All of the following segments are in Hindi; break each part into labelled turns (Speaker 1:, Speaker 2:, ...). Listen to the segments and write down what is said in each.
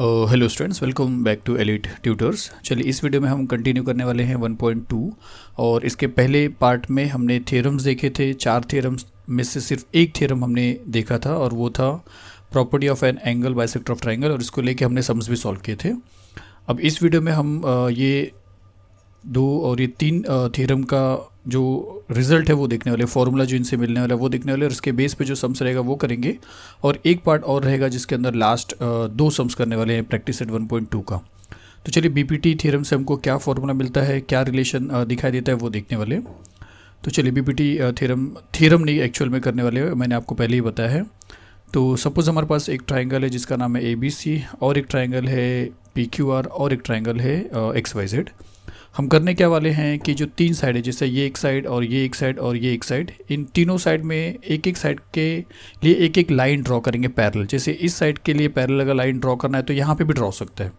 Speaker 1: Hello students welcome back to Elite Tutors चलिए इस वीडियो में हम कंटिन्यू करने वाले हैं 1.2 और इसके पहले पार्ट में हमने थेरम्स देखे थे चार थेरम्स में से सिर्फ एक थेरम हमने देखा था और वो था property of an angle bisector of triangle और इसको लेके हमने सम्स भी सॉल्व किए थे अब इस वीडियो में हम uh, ये दो और ये तीन थेरम uh, का जो रिजल्ट है वो देखने वाले फार्मूला जो इनसे मिलने वाला है वो देखने वाले और उसके बेस पे जो सम्स रहेगा वो करेंगे और एक पार्ट और रहेगा जिसके अंदर लास्ट दो सम्स करने वाले हैं प्रैक्टिस पॉइंट टू का तो चलिए टी थियरम से हमको क्या फार्मूला मिलता है क्या रिलेशन दिखाई देता है वो देखने वाले तो चलिए बी टी थियरम थियरम नहीं एक्चुअल में करने वाले मैंने आपको पहले ही बताया है तो सपोज़ हमारे पास एक ट्राइंगल है जिसका नाम है ए और एक ट्राइंगल है पी और एक ट्राइंगल है एक्स वाई जेड हम करने क्या वाले हैं कि जो तीन साइड है जैसे ये एक साइड और ये एक साइड और ये एक साइड इन तीनों साइड में एक एक साइड के लिए एक एक लाइन ड्रॉ करेंगे पैरल जैसे इस साइड के लिए पैरल अगर लाइन ड्रॉ करना है तो यहाँ पे भी ड्रॉ सकते हैं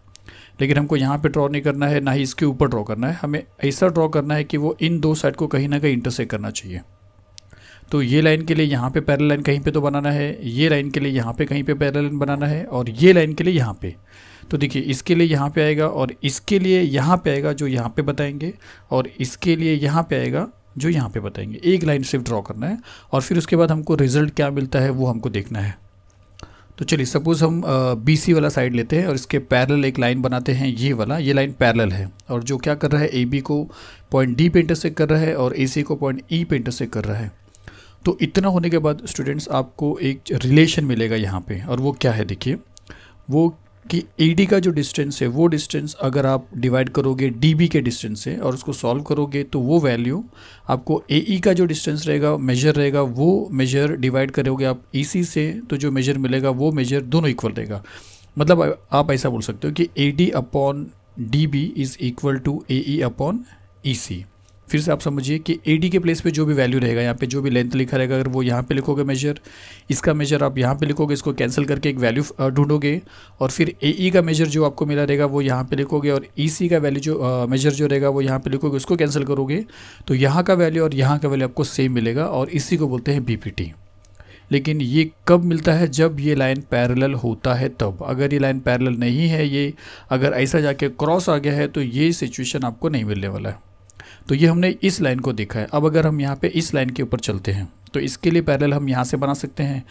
Speaker 1: लेकिन हमको यहाँ पे ड्रॉ नहीं करना है ना ही इसके ऊपर ड्रॉ करना है हमें ऐसा ड्रॉ करना है कि वो इन दो साइड को कहीं ना कहीं इंटरसेक्ट करना चाहिए तो ये लाइन के लिए यहाँ पे पैरल लाइन कहीं पे तो बनाना है ये लाइन के लिए यहाँ पे कहीं पे पैरल लाइन बनाना है और ये लाइन के लिए यहाँ पे तो देखिए इसके लिए यहाँ पे आएगा और इसके लिए यहाँ पे आएगा जो यहाँ पे बताएंगे और इसके लिए यहाँ पे आएगा जो यहाँ पे बताएंगे एक लाइन सिर्फ ड्रॉ करना है और फिर उसके बाद हमको रिजल्ट क्या मिलता है वो हमको देखना है तो चलिए सपोज़ हम बी सी वाला साइड लेते हैं और इसके पैरल एक लाइन बनाते हैं ये वाला ये लाइन पैरल है और जो क्या कर रहा है ए बी को पॉइंट डी पे इंटरसेक्ट कर रहा है और ए सी को पॉइंट ई e पे इंटरसेक्ट कर रहा है तो इतना होने के बाद स्टूडेंट्स आपको एक रिलेशन मिलेगा यहाँ पे और वो क्या है देखिए वो कि ए का जो डिस्टेंस है वो डिस्टेंस अगर आप डिवाइड करोगे डी के डिस्टेंस से और उसको सॉल्व करोगे तो वो वैल्यू आपको ए e का जो डिस्टेंस रहेगा मेजर रहेगा वो मेजर डिवाइड करोगे आप ई e से तो जो मेजर मिलेगा वो मेजर दोनों इक्वल रहेगा मतलब आप ऐसा बोल सकते हो कि A D upon D B is equal to A E upon E C फिर से आप समझिए कि ए डी के प्लेस पे जो भी वैल्यू रहेगा यहाँ पे जो भी लेंथ लिखा रहेगा अगर वो यहाँ पे लिखोगे मेजर इसका मेजर आप यहाँ पे लिखोगे इसको कैंसिल करके एक वैल्यू ढूंढोगे और फिर ए ई e का मेजर जो आपको मिला रहेगा वो यहाँ पे लिखोगे और ई e सी का वैल्यू जो मेजर जो रहेगा वो यहाँ पे लिखोगे उसको कैंसिल करोगे तो यहाँ का वैल्यू और यहाँ का वैल्यू आपको सेम मिलेगा और इसी को बोलते हैं बी पी टी लेकिन ये कब मिलता है जब ये लाइन पैरेलल होता है तब अगर ये लाइन पैरेलल नहीं है ये अगर ऐसा जाके क्रॉस आ गया है तो ये सिचुएशन आपको नहीं मिलने वाला है तो ये हमने इस लाइन को देखा है अब अगर हम यहाँ पे इस लाइन के ऊपर चलते हैं तो इसके लिए पैरेलल हम यहाँ से बना सकते हैं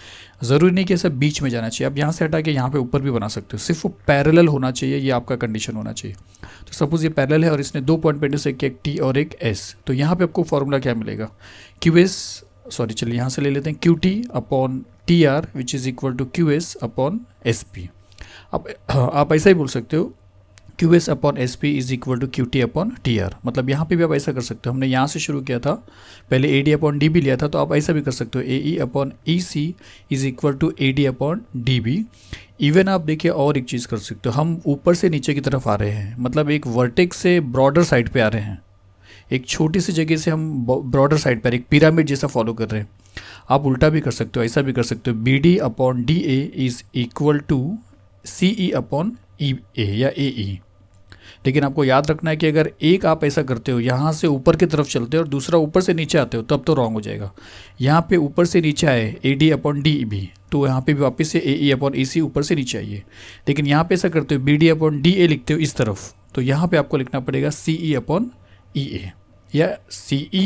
Speaker 1: ज़रूरी नहीं कि ऐसा बीच में जाना चाहिए आप यहाँ से हटा के यहाँ पे ऊपर भी बना सकते हो सिर्फ वो पैरेलल होना चाहिए ये आपका कंडीशन होना चाहिए तो सपोज़ ये पैरेलल है और इसने दो पॉइंट पेंटर एक एक टी और एक एस तो यहाँ पर आपको फॉर्मूला क्या मिलेगा क्यू एस सॉरी चलिए यहाँ से ले लेते हैं Q T upon T R which is equal to Q S upon S P आप हाँ, आप ऐसा ही बोल सकते हो Q S upon S P is equal to Q T upon T R मतलब यहाँ पे भी आप ऐसा कर सकते हो हमने यहाँ से शुरू किया था पहले A D upon D B लिया था तो आप ऐसा भी कर सकते हो A E upon E C is equal to A D upon D B even आप देखिए और एक चीज़ कर सकते हो हम ऊपर से नीचे की तरफ आ रहे हैं मतलब एक वर्टेक्स से ब्रॉडर साइड पर आ रहे हैं एक छोटी सी जगह से हम ब्रॉडर साइड पर एक पिरामिड जैसा फॉलो कर रहे हैं आप उल्टा भी कर सकते हो ऐसा भी कर सकते हो B D upon D A is equal to C E upon E A या ए ई e। लेकिन आपको याद रखना है कि अगर एक आप ऐसा करते हो यहाँ से ऊपर की तरफ चलते हो और दूसरा ऊपर से नीचे आते हो तब तो रॉन्ग हो जाएगा यहाँ पे ऊपर से नीचे आए ए डी अपॉन डी भी तो यहाँ पे भी वापस से ए ई अपॉन ए सी ऊपर से नीचे आइए लेकिन यहाँ पे ऐसा करते हो B D upon D A लिखते हो इस तरफ तो यहाँ पे आपको लिखना पड़ेगा सी ई अपॉन ई ए या सी E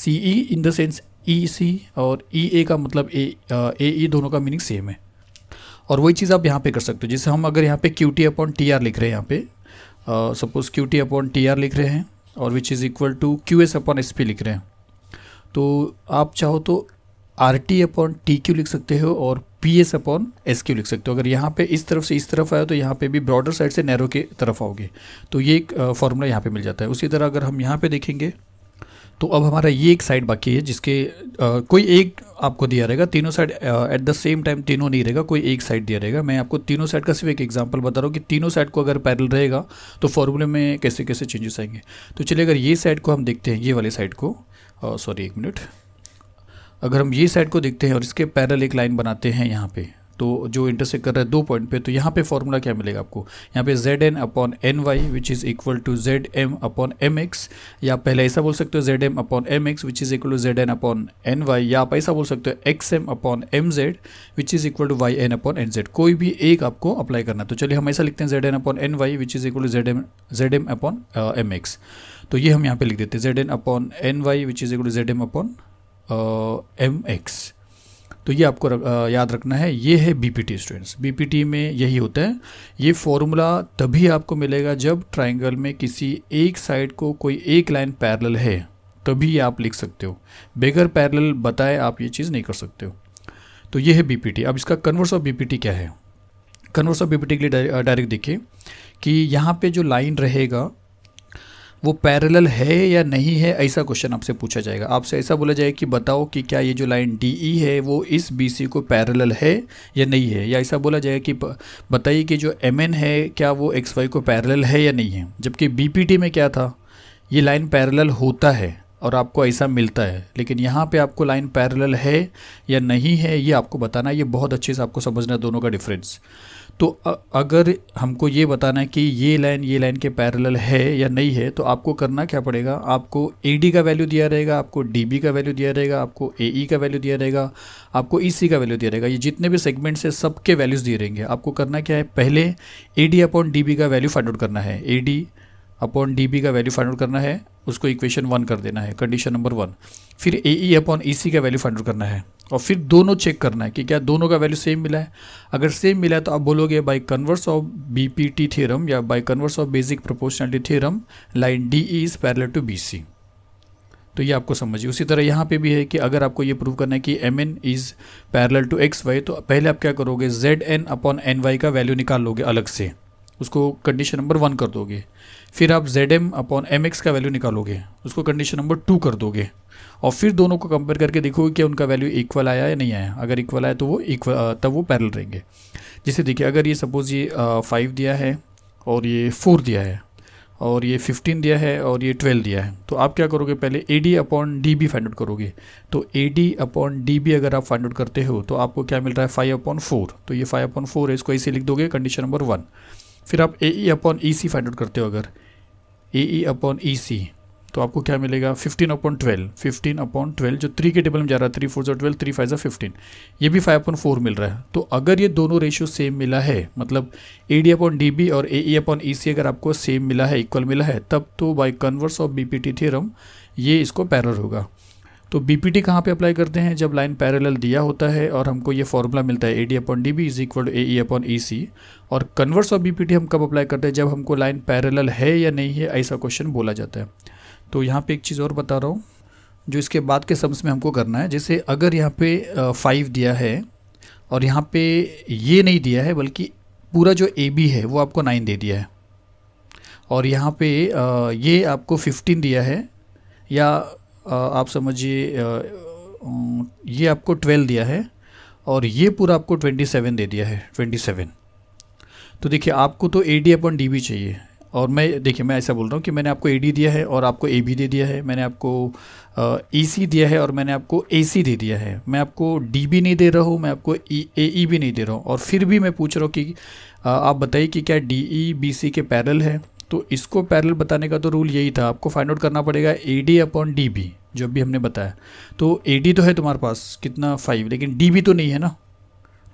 Speaker 1: C E in the sense E C और ई e ए का मतलब ए ए ई दोनों का मीनिंग सेम है और वही चीज़ आप यहाँ पे कर सकते हो जैसे हम अगर यहाँ पे Q T upon T R लिख रहे हैं यहाँ पे suppose Q T upon T R लिख रहे हैं और which is equal to Q S upon S P लिख रहे हैं तो आप चाहो तो R T upon T Q लिख सकते हो और P S upon S Q लिख सकते हो अगर यहाँ पे इस तरफ से इस तरफ आया तो यहाँ पे भी ब्रॉडर साइड से नैरो के तरफ आओगे तो ये एक फार्मूला uh, यहाँ पे मिल जाता है उसी तरह अगर हम यहाँ पे देखेंगे तो अब हमारा ये एक साइड बाकी है जिसके आ, uh, कोई एक आपको दिया रहेगा तीनों side at the same time तीनों नहीं रहेगा कोई एक साइड दिया रहेगा मैं आपको तीनों साइड का सिर्फ एक एग्जांपल बता रहा हूँ कि तीनों साइड को अगर पैरल रहेगा तो फॉर्मूले में कैसे कैसे चेंजेस आएंगे तो चलिए अगर ये साइड को हम देखते हैं ये वाले साइड को सॉरी एक मिनट अगर हम ये साइड को देखते हैं और इसके पैरल एक लाइन बनाते हैं यहाँ पर तो जो इंटरसेक्ट कर रहा है दो पॉइंट पे तो यहाँ पे फॉर्मूला क्या मिलेगा आपको यहाँ पे Z N upon N Y which is equal to Z M upon M X या पहले ऐसा बोल सकते हो Z M upon M X which is equal to Z N upon N Y या आप ऐसा बोल सकते हो X M upon M Z which is equal to Y N upon N Z कोई भी एक आपको अप्लाई करना तो चलिए हम ऐसा लिखते हैं Z N upon N Y which is equal to Z M Z M upon M X तो ये हम यहाँ पे लिख देते हैं Z N upon N Y which is equal to Z M upon M X तो ये आपको आ, याद रखना है ये है बीपीटी स्टूडेंट्स बीपीटी में यही होता है ये फॉर्मूला तभी आपको मिलेगा जब ट्राइंगल में किसी एक साइड को कोई एक लाइन पैरल है तभी ये आप लिख सकते हो बेगर पैरल बताए आप ये चीज़ नहीं कर सकते हो तो ये है बीपीटी अब इसका कन्वर्स ऑफ बीपीटी क्या है कन्वर्स ऑफ बीपीटी के लिए डायरेक्ट देखिए कि यहाँ पे जो लाइन रहेगा वो पैरेलल है या नहीं है ऐसा क्वेश्चन आपसे पूछा जाएगा आपसे ऐसा बोला जाएगा कि बताओ कि क्या ये जो लाइन डी ई है वो इस बी सी को पैरेलल है या नहीं है या ऐसा बोला जाएगा कि बताइए कि जो एम एन है क्या वो एक्स वाई को पैरेलल है या नहीं है जबकि बी पी टी में क्या था ये लाइन पैरेलल होता है और आपको ऐसा मिलता है लेकिन यहाँ पे आपको लाइन पैरेलल है या नहीं है ये आपको बताना ये बहुत अच्छे से आपको समझना दोनों का डिफरेंस तो अगर हमको ये बताना है कि ये लाइन ये लाइन के पैरेलल है या नहीं है तो आपको करना क्या पड़ेगा आपको ए का वैल्यू दिया रहेगा आपको डी का वैल्यू दिया रहेगा आपको ए e का वैल्यू दिया रहेगा आपको ई e का वैल्यू दिया रहेगा ये जितने भी सेगमेंट्स है सब के वैल्यूज़ दिए रहेंगे आपको करना क्या है पहले ए डी अपॉन डी का वैल्यू फाइंड आउट करना है ए डी अपॉन डी का वैल्यू फाइंड आउट करना है उसको इक्वेशन वन कर देना है कंडीशन नंबर वन फिर ए ई अपॉन ई सी का वैल्यू फाइंड आउट करना है और फिर दोनों चेक करना है कि क्या दोनों का वैल्यू सेम मिला है अगर सेम मिला है तो आप बोलोगे by converse of BPT theorem या by converse of basic proportionality theorem line D is parallel to C तो ये आपको समझिए उसी तरह यहाँ पे भी है कि अगर आपको ये प्रूव करना है कि M N is parallel to X Y तो पहले आप क्या करोगे Z N upon N Y का वैल्यू निकाल लोगे अलग से उसको कंडीशन नंबर वन कर दोगे फिर आप Z M upon M X का वैल्यू निकालोगे उसको कंडीशन नंबर टू कर दोगे और फिर दोनों को कंपेयर करके देखोगे कि उनका वैल्यू इक्वल आया या नहीं आया अगर इक्वल आया तो वो इक्वल तब वो पैरल रहेंगे जैसे देखिए अगर ये सपोज़ ये फाइव दिया है और ये फोर दिया है और ये फिफ्टीन दिया है और ये ट्वेल्व दिया है तो आप क्या करोगे पहले A D upon D B find out करोगे तो A D upon D B अगर आप फाइंड आउट करते हो तो आपको क्या मिल रहा है फाइव अपॉन फोर तो ये फाइव अपॉन फोर है इसको ऐसे लिख दोगे कंडीशन नंबर वन फिर आप A E upon E C find out करते हो अगर ए ई अपॉन ई सी तो आपको क्या मिलेगा fifteen upon twelve fifteen upon twelve जो थ्री के टेबल में जा रहा है थ्री फोर जो ट्वेल्व थ्री फाइव जो फिफ्टीन ये भी फाइव अपॉन फोर मिल रहा है तो अगर ये दोनों रेशियो सेम मिला है मतलब A D upon D B और ए ई अपॉन ई सी अगर आपको सेम मिला है इक्वल मिला है तब तो by converse of B P T theorem ये इसको पैरल होगा तो बी पी टी कहाँ पर अप्लाई करते हैं जब लाइन पैरेलल दिया होता है और हमको ये फॉर्मूला मिलता है A D upon D B is equal to A E upon E C और converse of B P T हम कब अप्लाई करते हैं जब हमको लाइन पैरेलल है या नहीं है ऐसा क्वेश्चन बोला जाता है तो यहाँ पे एक चीज़ और बता रहा हूँ जो इसके बाद के सम्स में हमको करना है जैसे अगर यहाँ पे फाइव दिया है और यहाँ पे ये नहीं दिया है बल्कि पूरा जो ए बी है वो आपको नाइन दे दिया है और यहाँ पे ये आपको फिफ्टीन दिया है या आप समझिए ये आपको ट्वेल्व दिया है और ये पूरा आपको ट्वेंटी सेवन दे दिया है ट्वेंटी सेवन तो देखिए आपको तो A D upon D B चाहिए और मैं देखिए मैं ऐसा बोल रहा हूँ कि मैंने आपको डी दिया है और आपको ए दे दिया है मैंने आपको सी दिया है और मैंने आपको ए दे दिया है मैं आपको डी भी नहीं दे रहा हूँ मैं आपको ए e, ई e भी नहीं दे रहा हूँ और फिर भी मैं पूछ रहा हूँ कि आप बताइए कि क्या डी ई बी सी के पैरल है तो इसको पैरल बताने का तो रूल यही था आपको फाइंड आउट करना पड़ेगा A D upon D B जब भी हमने बताया तो ए डी तो है तुम्हारे पास कितना फाइव लेकिन डी बी तो नहीं है ना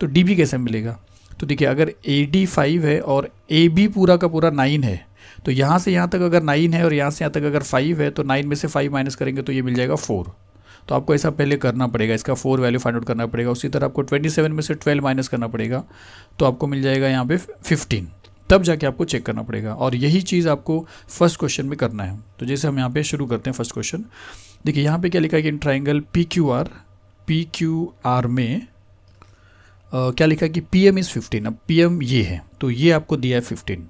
Speaker 1: तो डी बी कैसे मिलेगा तो देखिए अगर ए डी फाइव है और ए बी पूरा का पूरा नाइन है तो यहाँ से यहाँ तक अगर नाइन है और यहाँ से यहाँ तक अगर फाइव है तो नाइन में से फाइव माइनस करेंगे तो ये मिल जाएगा फोर तो आपको ऐसा पहले करना पड़ेगा इसका फोर वैल्यू फाइंड आउट करना पड़ेगा उसी तरह आपको ट्वेंटी सेवन में से ट्वेल्व माइनस करना पड़ेगा तो आपको मिल जाएगा यहाँ पे फिफ्टीन तब जाके आपको चेक करना पड़ेगा और यही चीज़ आपको फर्स्ट क्वेश्चन में करना है तो जैसे हम यहाँ पे शुरू करते हैं फर्स्ट क्वेश्चन देखिए यहाँ पे क्या लिखा है कि triangle P Q R P Q R में आ, क्या लिखा है कि पी एम इज़ फिफ्टीन अब पी एम ये है तो ये आपको दिया है फिफ्टीन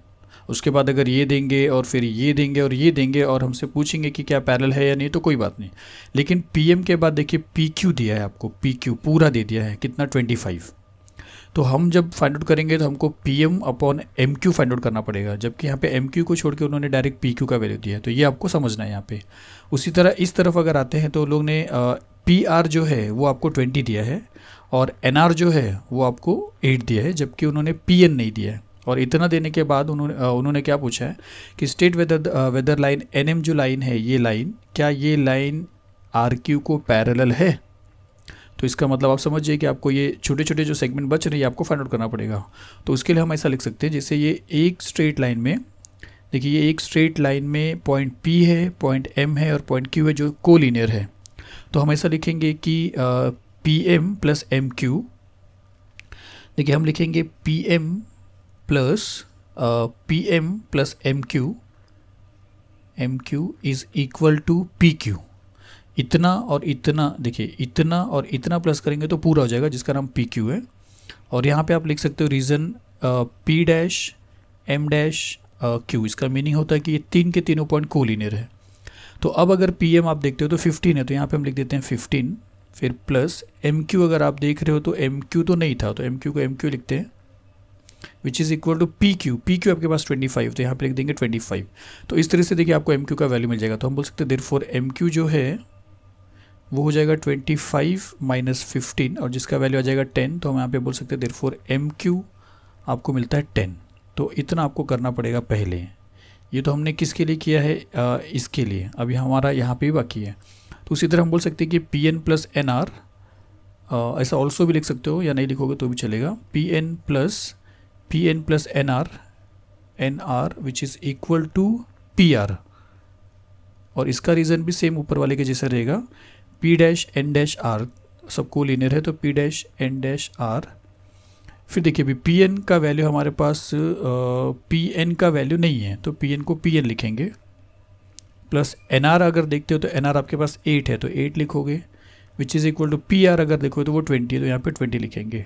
Speaker 1: उसके बाद अगर ये देंगे और फिर ये देंगे और ये देंगे और हमसे पूछेंगे कि क्या पैरल है या नहीं तो कोई बात नहीं लेकिन पी के बाद देखिए पी दिया है आपको पी पूरा दे दिया है कितना ट्वेंटी फाइव तो हम जब फाइंड आउट करेंगे तो हमको P M upon M Q find out करना पड़ेगा जबकि यहाँ पे एम क्यू को छोड़ के उन्होंने डायरेक्ट पी क्यू का वैल्यू दिया है तो ये आपको समझना है यहाँ पे उसी तरह इस तरफ अगर आते हैं तो लोग ने पी आर जो है वो आपको ट्वेंटी दिया है और एन आर जो है वो आपको एट दिया है जबकि उन्होंने पी एन नहीं दिया है और इतना देने के बाद उन्होंने उन्होंने क्या पूछा है कि state whether whether line N जो लाइन है ये लाइन क्या ये लाइन आर क्यू को पैरेलल है तो इसका मतलब आप समझिए कि आपको ये छोटे छोटे जो सेगमेंट बच रहे हैं आपको फाइंड आउट करना पड़ेगा तो उसके लिए हम ऐसा लिख सकते हैं जैसे ये एक स्ट्रेट लाइन में देखिए ये एक स्ट्रेट लाइन में पॉइंट पी है पॉइंट एम है और पॉइंट क्यू है जो को है तो हम ऐसा लिखेंगे कि P M plus M Q देखिए हम लिखेंगे P M plus uh, PM plus MQ MQ is equal to PQ इतना और इतना देखिए इतना और इतना प्लस करेंगे तो पूरा हो जाएगा जिसका नाम पी क्यू है और यहाँ पे आप लिख सकते हो reason P dash M dash Q इसका मीनिंग होता है कि ये तीन के तीनों पॉइंट कोलिनियर है तो अब अगर पी एम आप देखते हो तो फिफ्टीन है तो यहाँ पे हम लिख देते हैं फिफ्टीन फिर प्लस एम क्यू अगर आप देख रहे हो तो एम क्यू तो नहीं था तो एम क्यू को एम क्यू लिखते हैं which is equal to P Q P Q आपके पास 25 तो यहाँ पे लिख देंगे 25 तो इस तरह से देखिए आपको एम क्यू का वैल्यू मिल जाएगा तो हम बोल सकते हैं देर फोर एम क्यू जो है वो हो जाएगा 25 माइनस फिफ्टीन और जिसका वैल्यू आ जाएगा 10 तो हम यहाँ पे बोल सकते हैं देर फोर एम क्यू आपको मिलता है 10 तो इतना आपको करना पड़ेगा पहले ये तो हमने किसके लिए किया है आ, इसके लिए अभी हमारा यहाँ पर बाकी है तो उसी तरह हम बोल सकते हैं कि P N plus N R ऐसा ऑल्सो भी लिख सकते हो या नहीं लिखोगे तो भी चलेगा P N plus P N N plus R N R which is equal to P R और इसका रीज़न भी सेम ऊपर वाले के जैसा रहेगा P dash N dash R सबको लीनियर है तो P dash N dash R फिर देखिए अभी पी एन का वैल्यू हमारे पास पी एन का वैल्यू नहीं है तो पी एन को पी एन लिखेंगे प्लस एन आर अगर देखते हो तो एन आर आपके पास एट है तो एट लिखोगे which is equal to P R अगर देखो तो वो ट्वेंटी है तो यहाँ पे ट्वेंटी लिखेंगे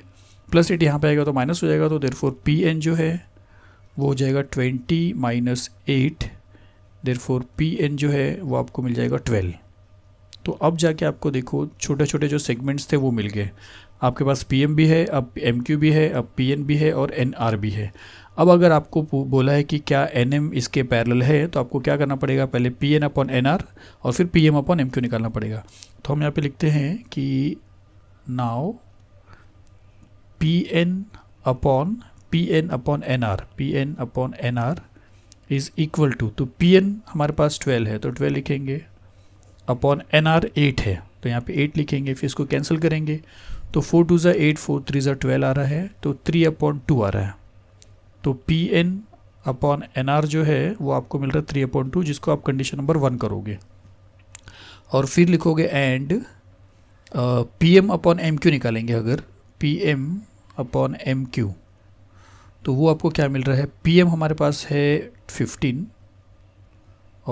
Speaker 1: प्लस एट यहाँ पे आएगा तो माइनस हो जाएगा तो देर फोर पी एन जो है वो हो जाएगा twenty minus eight therefore P N जो है वो आपको मिल जाएगा ट्वेल्व तो अब जाके आपको देखो छोटे छोटे जो सेगमेंट्स थे वो मिल गए आपके पास पी एम भी है अब एम क्यू भी है अब पी एन भी है और एन आर भी है अब अगर आपको बोला है कि क्या एन एम इसके पैरल है तो आपको क्या करना पड़ेगा पहले P N upon N R और फिर P M upon M Q निकालना पड़ेगा तो हम यहाँ पे लिखते हैं कि now P N upon P N upon N R P N upon N R is equal to तो पी एन हमारे पास ट्वेल्व है तो ट्वेल्व लिखेंगे अपॉन एन आर एट है तो यहाँ पे एट लिखेंगे फिर इसको कैंसिल करेंगे तो फोर टू ज़ा एट फोर थ्री ज़ा ट्वेल्व आ रहा है तो थ्री अपॉन टू आ रहा है तो P N upon N R जो है वो आपको मिल रहा है थ्री अपॉन टू जिसको आप कंडीशन नंबर वन करोगे और फिर लिखोगे and P M upon M Q निकालेंगे अगर P M upon M Q तो वो आपको क्या मिल रहा है पी एम हमारे पास है फिफ्टीन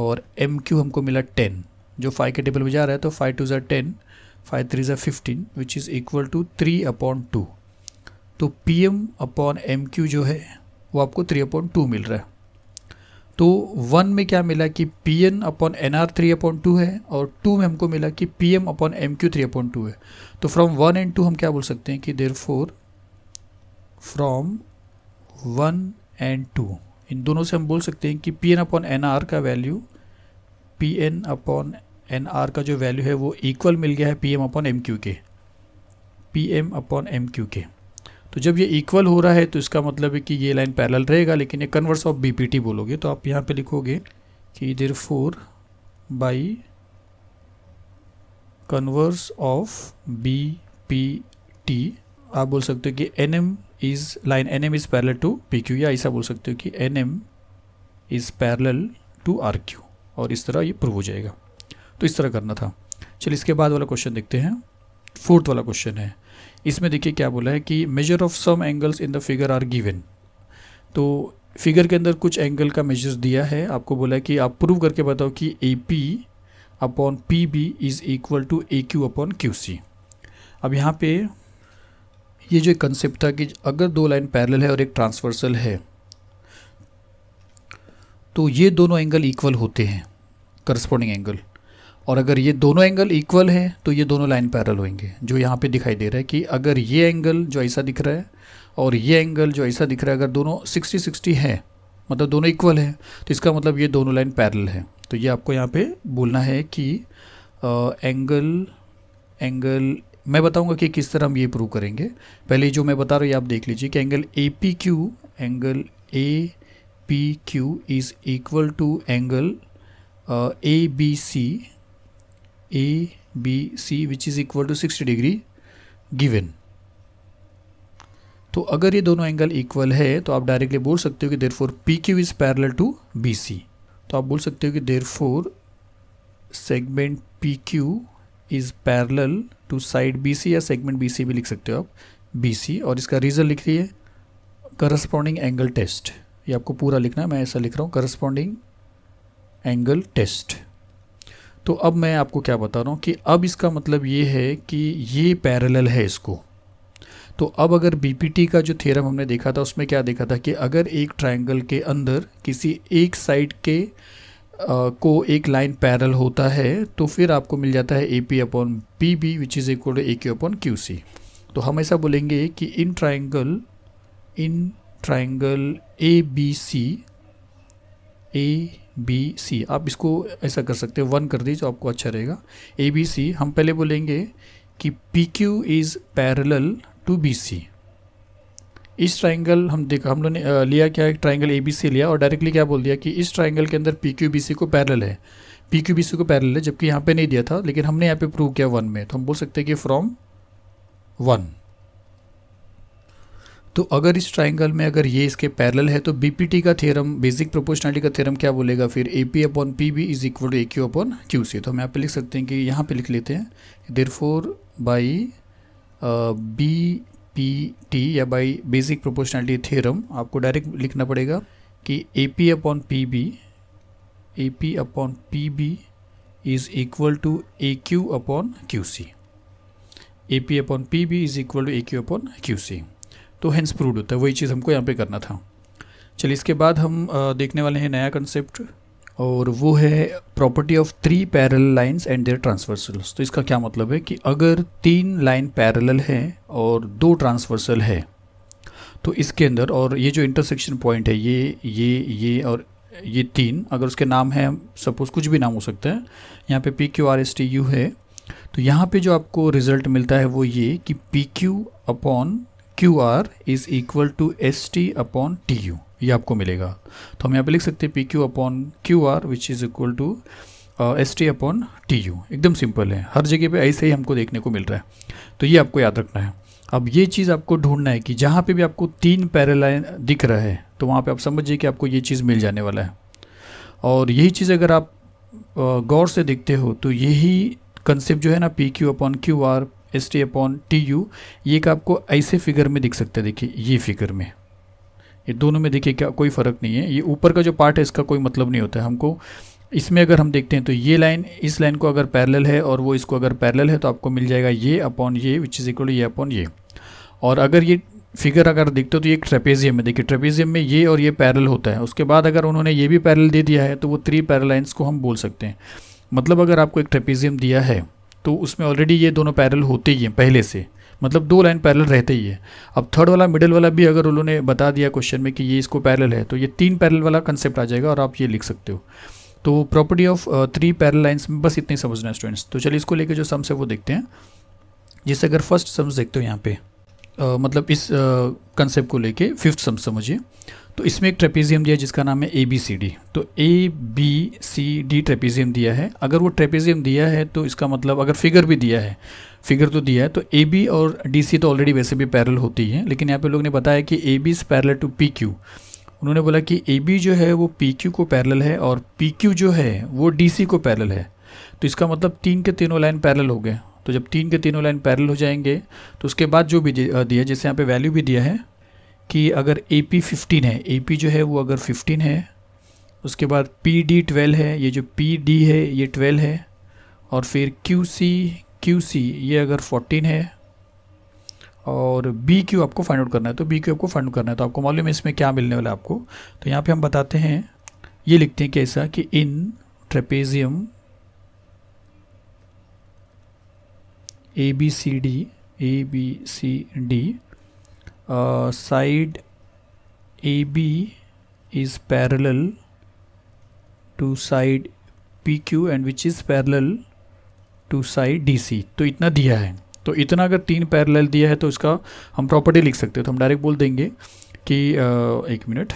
Speaker 1: और एम क्यू हमको मिला टेन जो फाइव के टेबल में जा रहा है तो फाइव टू ज़ार टेन फाइव थ्री ज़ार fifteen which is equal to three upon two तो P M upon M Q जो है वो आपको थ्री अपॉन टू मिल रहा है तो वन में क्या मिला कि P N upon N R three upon two है और टू में हमको मिला कि P M upon M Q three upon two है तो फ्रॉम वन एंड टू हम क्या बोल सकते हैं कि therefore from one and two इन दोनों से हम बोल सकते हैं कि P N upon N R का value P N upon N R का जो वैल्यू है वो इक्वल मिल गया है P M upon M Q के P M upon M Q के तो जब ये इक्वल हो रहा है तो इसका मतलब है कि ये लाइन पैरल रहेगा लेकिन ये कन्वर्स ऑफ बी बोलोगे तो आप यहाँ पे लिखोगे कि therefore by converse of B P T आप बोल सकते हो कि N M is line N M is parallel to P Q या ऐसा बोल सकते हो कि N M is parallel to R Q और इस तरह ये प्रूव हो जाएगा तो इस तरह करना था चलिए इसके बाद वाला क्वेश्चन देखते हैं फोर्थ वाला क्वेश्चन है इसमें देखिए क्या बोला है कि measure of some angles in the figure are given तो फिगर के अंदर कुछ एंगल का मेजर्स दिया है आपको बोला है कि आप प्रूव करके बताओ कि A P upon P B is equal to A Q upon Q C अब यहाँ पे ये जो कंसेप्ट था कि अगर दो लाइन पैरेलल है और एक ट्रांसवर्सल है तो ये दोनों एंगल इक्वल होते हैं करस्पॉन्डिंग एंगल और अगर ये दोनों एंगल इक्वल है तो ये दोनों लाइन पैरल होंगे जो यहाँ पे दिखाई दे रहा है कि अगर ये एंगल जो ऐसा दिख रहा है और ये एंगल जो ऐसा दिख रहा है अगर दोनों सिक्सटी सिक्सटी है मतलब दोनों इक्वल है तो इसका मतलब ये दोनों लाइन पैरल है तो ये आपको यहाँ पे बोलना है कि आ, एंगल एंगल मैं बताऊँगा कि किस तरह हम ये प्रूव करेंगे पहले जो मैं बता रहा हूँ आप देख लीजिए कि angle A P Q angle A P Q is equal to angle A B C A B C which is equal to sixty degree given तो अगर ये दोनों एंगल इक्वल है तो आप डायरेक्टली बोल सकते हो कि therefore P Q is parallel to B C तो आप बोल सकते हो कि therefore segment P Q is parallel to side B C या सेगमेंट बी सी भी लिख सकते हो आप बी सी और इसका रीज़न लिख रही है करस्पॉन्डिंग एंगल टेस्ट ये आपको पूरा लिखना है मैं ऐसा लिख रहा हूँ करस्पॉन्डिंग एंगल टेस्ट तो अब मैं आपको क्या बता रहा हूँ कि अब इसका मतलब ये है कि ये पैरेलल है इसको तो अब अगर बीपीटी का जो थ्योरम हमने देखा था उसमें क्या देखा था कि अगर एक ट्रायंगल के अंदर किसी एक साइड के आ, को एक लाइन पैरल होता है तो फिर आपको मिल जाता है A P upon B B which is equal A Q upon Q C तो हम ऐसा बोलेंगे कि in triangle in triangle A B C A B C आप इसको ऐसा कर सकते हो वन कर दीजिए आपको अच्छा रहेगा ए बी सी हम पहले बोलेंगे कि P Q is parallel to B C इस ट्राइंगल हम देखा हम लोगों ने लिया क्या एक ट्राइंगल ए बी सी लिया और डायरेक्टली क्या बोल दिया कि इस ट्राइंगल के अंदर पी क्यू बी सी को पैरल है पी क्यू बी सी को पैरल है जबकि यहाँ पे नहीं दिया था लेकिन हमने यहाँ पे प्रूव किया वन में तो हम बोल सकते हैं कि फ्रॉम वन तो अगर इस ट्राइंगल में अगर ये इसके पैरल है तो बी का थ्योरम बेसिक प्रोपोर्शनलिटी का थ्योरम क्या बोलेगा फिर A P upon P B is equal to A Q upon Q C तो हम यहाँ पे लिख सकते हैं कि यहाँ पे लिख लेते हैं therefore by B P T या बाई बेसिक प्रोपोर्शनलिटी थ्योरम आपको डायरेक्ट लिखना पड़ेगा कि A P upon P B A P upon P B is equal to A Q upon Q C A P upon P B is equal to A Q upon Q C तो हैंस प्रूव्ड होता है वही चीज़ हमको यहाँ पे करना था चलिए इसके बाद हम देखने वाले हैं नया कंसेप्ट और वो है property of three parallel lines and their transversals तो इसका क्या मतलब है कि अगर तीन लाइन पैरल है और दो ट्रांसवर्सल है तो इसके अंदर और ये जो इंटरसेक्शन पॉइंट है ये ये ये और ये तीन अगर उसके नाम है सपोज कुछ भी नाम हो सकता है यहाँ पे P Q R S T U है तो यहाँ पे जो आपको रिजल्ट मिलता है वो ये कि P Q upon Q R is equal to S T upon T U ये आपको मिलेगा तो हम यहाँ पे लिख सकते हैं P Q upon Q R which is equal to S T upon T U एकदम सिंपल है हर जगह पे ऐसे ही हमको देखने को मिल रहा है तो ये आपको याद रखना है अब ये चीज़ आपको ढूंढना है कि जहाँ पे भी आपको तीन पैरालाइन दिख रहा है तो वहाँ पे आप समझिए कि आपको ये चीज़ मिल जाने वाला है और यही चीज़ अगर आप uh, गौर से देखते हो तो यही कंसेप्ट जो है ना P Q upon Q R S T upon T U ये का आपको ऐसे फिगर में दिख सकता है देखिए ये फिगर में ये दोनों में देखिए क्या कोई फ़र्क नहीं है ये ऊपर का जो पार्ट है इसका कोई मतलब नहीं होता है हमको इसमें अगर हम देखते हैं तो ये लाइन इस लाइन को अगर पैरेलल है और वो इसको अगर पैरेलल है तो आपको मिल जाएगा ये अपॉन ये विच इज़ इक्वल ये अपॉन ये और अगर ये फिगर अगर देखते हो तो ये ट्रेपेजियम है देखिए ट्रेपेजियम में ये और ये पैरल होता है उसके बाद अगर उन्होंने ये भी पैरल दे दिया है तो वो थ्री पैरल लाइन्स को हम बोल सकते हैं मतलब अगर आपको एक ट्रेपेजियम दिया है तो उसमें ऑलरेडी ये दोनों पैरल होते ही हैं पहले से मतलब दो लाइन पैरल रहते ही है अब थर्ड वाला मिडिल वाला भी अगर उन्होंने बता दिया क्वेश्चन में कि ये इसको पैरल है तो ये तीन पैरल वाला कंसेप्ट आ जाएगा और आप ये लिख सकते हो तो property of three parallel lines में बस इतनी समझना है स्टूडेंट्स तो चलिए इसको लेकर जो सम्स है वो देखते हैं जैसे अगर फर्स्ट सम्स देखते हो यहाँ पर आ, मतलब इस कंसेप्ट को लेके फिफ्थ सम समझिए तो इसमें एक ट्रेपेजियम दिया जिसका नाम है ए बी सी डी तो A B C D trapezium दिया है अगर वो ट्रेपेजियम दिया है तो इसका मतलब अगर फिगर भी दिया है फिगर तो दिया है तो ए बी और डी सी तो ऑलरेडी वैसे भी पैरल होती है लेकिन यहाँ पे लोग ने बताया कि A B is parallel to P Q उन्होंने बोला कि ए बी जो है वो पी क्यू को पैरल है और पी क्यू जो है वो डी सी को पैरल है तो इसका मतलब तीन के तीनों लाइन पैरल हो गए तो जब तीन के तीनों लाइन पैरल हो जाएंगे तो उसके बाद जो भी दिया जैसे यहाँ पे वैल्यू भी दिया है कि अगर ए पी फिफ्टीन है ए पी जो है वो अगर फिफ्टीन है उसके बाद पी डी ट्वेल्व है ये जो पी डी है ये ट्वेल्व है और फिर क्यू सी क्यू सी ये अगर फोर्टीन है और बी क्यू आपको फाइंड आउट करना है तो बी क्यू आपको फाइंड आउट करना है तो आपको मालूम है इसमें क्या मिलने वाला है आपको तो यहाँ पे हम बताते हैं ये लिखते हैं कैसा कि in trapezium A B C D A B C D side A B is parallel to side P Q and which is parallel to side D C तो इतना दिया है तो इतना अगर तीन पैरल दिया है तो इसका हम प्रॉपर्टी लिख सकते हैं तो हम डायरेक्ट बोल देंगे कि uh, एक मिनट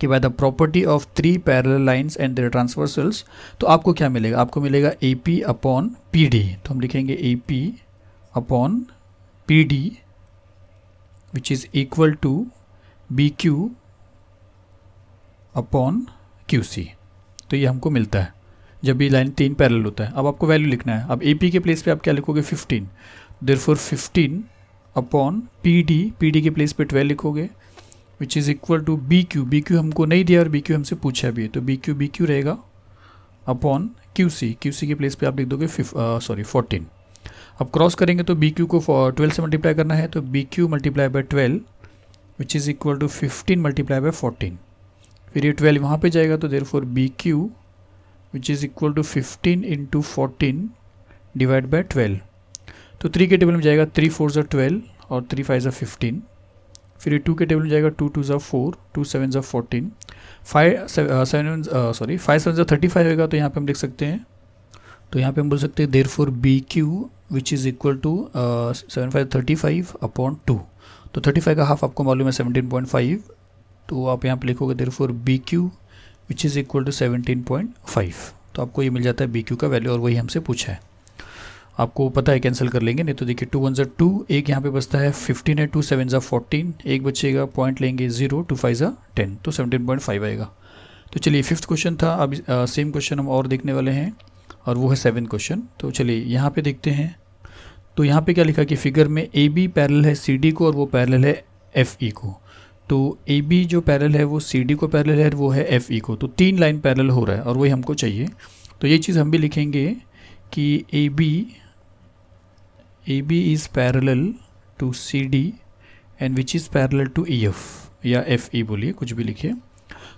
Speaker 1: कि by the property of three parallel lines and their transversals तो आपको क्या मिलेगा आपको मिलेगा A P upon P D तो हम लिखेंगे A P upon P D which is equal to B Q upon Q C तो ये हमको मिलता है जब भी लाइन तीन पैरल होता है अब आपको वैल्यू लिखना है अब ए पी के प्लेस पे आप क्या लिखोगे fifteen therefore fifteen upon P D P D के प्लेस पे ट्वेल्व लिखोगे which is equal to B Q B Q हमको नहीं दिया और बी क्यू हमसे पूछा भी है तो बी क्यू बी क्यू रहेगा upon Q C Q C के प्लेस पे आप लिख दोगे सॉरी फोर्टीन uh, अब क्रॉस करेंगे तो बी क्यू को ट्वेल्व से मल्टीप्लाई करना है तो B Q multiply by twelve which is equal to fifteen multiply by fourteen फिर ये ट्वेल्व वहाँ पर जाएगा तो therefore B Q which is equal to fifteen into fourteen divide by twelve तो थ्री के टेबल में जाएगा थ्री फोर ज़ा ट्वेल्व और थ्री फाइव ज़ा फिफ्टीन फिर ये टू के टेबल जाएगा टू टू ज़ा फोर टू सेवन ज़ा fourteen five seven sorry five seven ज़ा थर्टी फाइव होगा तो यहाँ पे हम लिख सकते हैं तो यहाँ पे हम बोल सकते हैं therefore B Q which is equal to seven five thirty five upon two तो थर्टी फाइव का हाफ आपको मालूम है सेवनटीन पॉइंट फाइव तो आप यहाँ पे लिखोगे therefore B Q which is equal to seventeen point five तो आपको ये मिल जाता है बी क्यू का वैल्यू और वही हमसे पूछा है आपको पता है कैंसिल कर लेंगे नहीं तो देखिए टू वन जर टू एक यहाँ पे बचता है फिफ्टीन है टू सेवन जर फोर्टीन एक बचेगा पॉइंट लेंगे जीरो टू फाइव जर टेन तो सेवनटीन पॉइंट फाइव आएगा तो चलिए फिफ्थ क्वेश्चन था अब सेम क्वेश्चन हम और देखने वाले हैं और वो है सेवन क्वेश्चन तो चलिए यहाँ पर देखते हैं तो यहाँ पर क्या लिखा कि फिगर में ए बी पैरल है सी डी को और वो पैरल है एफ ई e को तो ए बी जो पैरल है वो सी डी को पैरल है वो है एफ ई e को तो तीन लाइन पैरल हो रहा है और वही हमको चाहिए तो ये चीज़ हम भी लिखेंगे कि A B AB is parallel to CD and which is parallel to E F या एफ ई e बोलिए कुछ भी लिखिए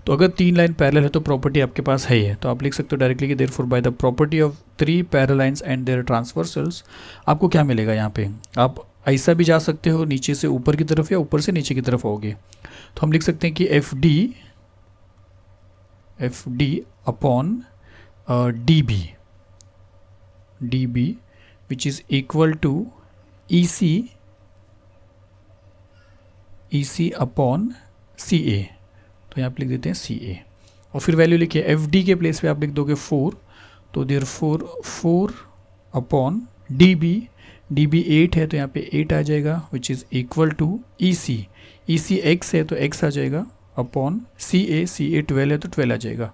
Speaker 1: तो अगर तीन लाइन पैरेलल है तो प्रॉपर्टी आपके पास है ही है तो आप लिख सकते हो डायरेक्टली कि therefore by the property of three lines and their transversals आपको क्या मिलेगा यहाँ पे आप ऐसा भी जा सकते हो नीचे से ऊपर की तरफ या ऊपर से नीचे की तरफ आओगे तो हम लिख सकते हैं कि F D F D upon D B D B which is equal to EC EC upon C A तो यहाँ पर लिख देते हैं सी ए और फिर वैल्यू लिखिए एफ डी के प्लेस पे आप लिख दोगे फोर तो therefore four upon D B D B eight है तो यहाँ पे एट आ जाएगा which is equal to E C E C x है तो एक्स आ जाएगा अपॉन सी ए सी ए ट्वेल्व है तो ट्वेल्व आ जाएगा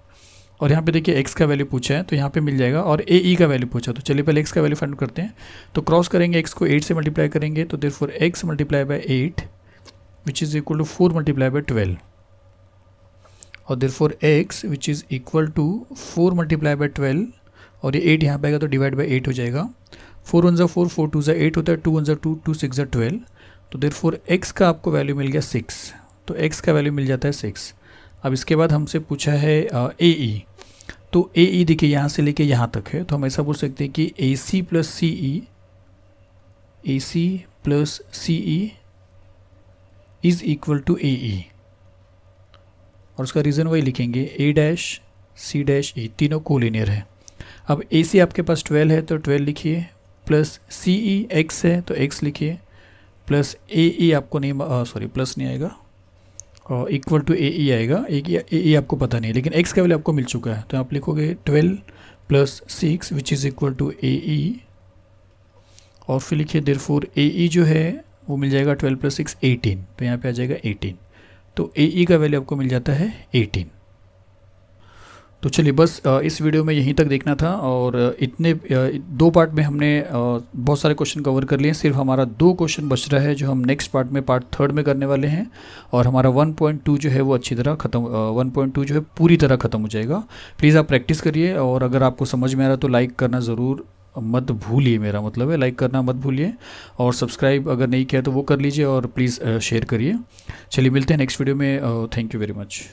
Speaker 1: और यहाँ पे देखिए एक्स का वैल्यू पूछा है तो यहाँ पे मिल जाएगा और ए ई e का वैल्यू पूछा तो चलिए पहले एक्स का वैल्यू फाइंड करते हैं तो क्रॉस करेंगे एक्स को एट से मल्टीप्लाई करेंगे तो therefore x multiply by eight which is equal to four multiply by twelve और therefore x which is equal to four multiply by twelve और ये एट यहाँ पे आएगा तो डिवाइड बाई एट हो जाएगा फोर वन जो फोर फोर टू जो एट होता है टू वन जो टू टू सिक्स ज़ा ट्वेल्व तो देर फोर एक्स का आपको वैल्यू मिल गया सिक्स तो एक्स का वैल्यू मिल जाता है सिक्स अब इसके बाद हमसे पूछा है ए ई e। तो ए ई e देखिए यहाँ से लेके यहाँ तक है तो हम ऐसा बोल सकते हैं कि A C plus C E A C plus C E is equal to A E और उसका रीज़न वही लिखेंगे ए डैश सी डैश ई तीनों लेनियर है अब ए सी आपके पास ट्वेल्व है तो ट्वेल्व लिखिए प्लस सी ई एक्स है तो एक्स लिखिए प्लस ए ई आपको नहीं सॉरी प्लस नहीं आएगा इक्वल टू ए ई आएगा ए ई e आपको पता नहीं लेकिन एक्स का वैल्यू आपको मिल चुका है तो आप लिखोगे twelve plus six which is equal to A E और फिर लिखिए देर फोर ए ई जो है वो मिल जाएगा ट्वेल्व प्लस सिक्स एटीन तो यहाँ पे आ जाएगा एटीन तो ए ई e का वैल्यू आपको मिल जाता है एटीन तो चलिए बस इस वीडियो में यहीं तक देखना था और इतने दो पार्ट में हमने बहुत सारे क्वेश्चन कवर कर लिए सिर्फ हमारा दो क्वेश्चन बच रहा है जो हम नेक्स्ट पार्ट में पार्ट थर्ड में करने वाले हैं और हमारा 1.2 जो है वो अच्छी तरह ख़त्म 1.2 जो है पूरी तरह ख़त्म हो जाएगा प्लीज़ आप प्रैक्टिस करिए और अगर आपको समझ में आ रहा तो लाइक करना ज़रूर मत भूलिए मेरा मतलब है लाइक करना मत भूलिए और सब्सक्राइब अगर नहीं किया तो वो कर लीजिए और प्लीज़ शेयर करिए चलिए मिलते हैं नेक्स्ट वीडियो में थैंक यू वेरी मच